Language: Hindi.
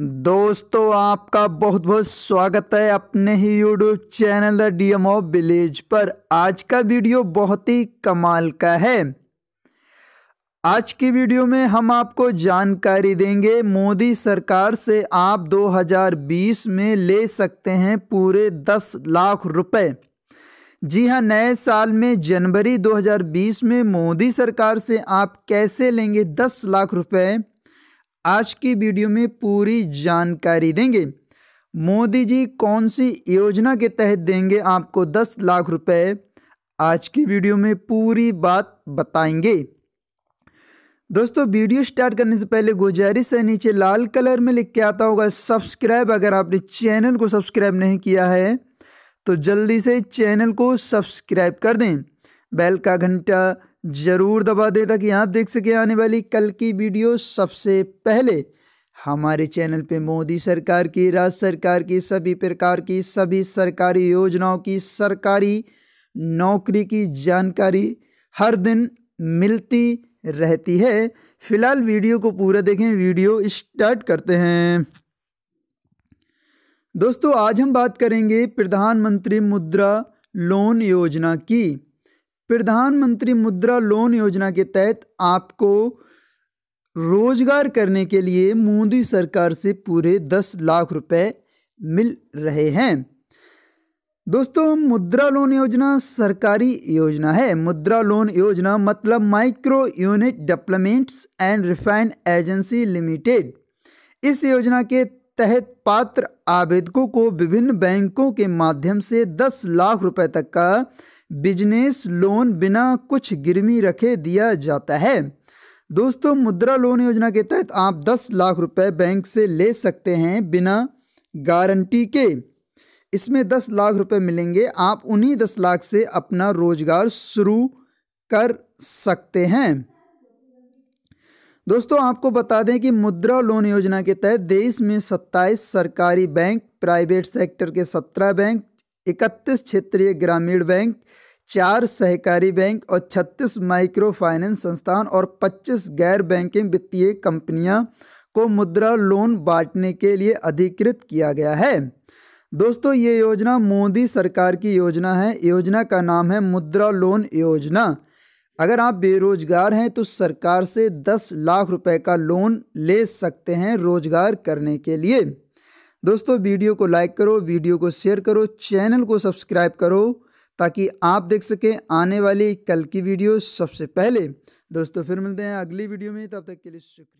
दोस्तों आपका बहुत बहुत स्वागत है अपने ही YouTube channel the D M village पर आज का वीडियो बहुत ही कमाल का है आज की वीडियो में हम आपको जानकारी देंगे मोदी सरकार से आप 2020 में ले सकते हैं पूरे 10 लाख रुपए जी हाँ नए साल में जनवरी 2020 में मोदी सरकार से आप कैसे लेंगे 10 लाख रुपए आज की वीडियो में पूरी जानकारी देंगे मोदी जी कौन सी योजना के तहत देंगे आपको दस लाख रुपए आज की वीडियो में पूरी बात बताएंगे दोस्तों वीडियो स्टार्ट करने से पहले गुजारिश है नीचे लाल कलर में लिख के आता होगा सब्सक्राइब अगर आपने चैनल को सब्सक्राइब नहीं किया है तो जल्दी से चैनल को सब्सक्राइब कर दें बेल का घंटा ज़रूर दबा दें ताकि आप देख सकें आने वाली कल की वीडियो सबसे पहले हमारे चैनल पे मोदी सरकार की राज्य सरकार की सभी प्रकार की सभी सरकारी योजनाओं की सरकारी नौकरी की जानकारी हर दिन मिलती रहती है फिलहाल वीडियो को पूरा देखें वीडियो स्टार्ट करते हैं दोस्तों आज हम बात करेंगे प्रधानमंत्री मुद्रा लोन योजना की प्रधानमंत्री मुद्रा लोन योजना के तहत आपको रोजगार करने के लिए मोदी सरकार से पूरे दस लाख रुपए मिल रहे हैं दोस्तों मुद्रा लोन योजना सरकारी योजना है मुद्रा लोन योजना मतलब micro unit developments and refine agency limited इस योजना के तहत पात्र आवेदकों को विभिन्न बैंकों के माध्यम से दस लाख रुपए तक का बिजनेस लोन बिना कुछ गिरवी रखे दिया जाता है दोस्तों मुद्रा लोन योजना के तहत आप 10 लाख रुपए बैंक से ले सकते हैं बिना गारंटी के इसमें 10 लाख रुपए मिलेंगे आप उन्हीं 10 लाख से अपना रोजगार शुरू कर सकते हैं दोस्तों आपको बता दें कि मुद्रा लोन योजना के तहत देश में 27 सरकारी बैंक प्राइवेट सेक्टर के 17 बैंक इकतीस क्षेत्रीय ग्रामीण बैंक चार सहकारी बैंक और छत्तीस माइक्रो फाइनेंस संस्थान और पच्चीस गैर बैंकिंग वित्तीय कंपनियां को मुद्रा लोन बांटने के लिए अधिकृत किया गया है दोस्तों ये योजना मोदी सरकार की योजना है योजना का नाम है मुद्रा लोन योजना अगर आप बेरोजगार हैं तो सरकार से दस लाख रुपए का लोन ले सकते हैं रोजगार करने के लिए दोस्तों वीडियो को लाइक करो वीडियो को शेयर करो चैनल को सब्सक्राइब करो ताकि आप देख सकें आने वाली कल की वीडियो सबसे पहले दोस्तों फिर मिलते हैं अगली वीडियो में तब तक के लिए शुक्रिया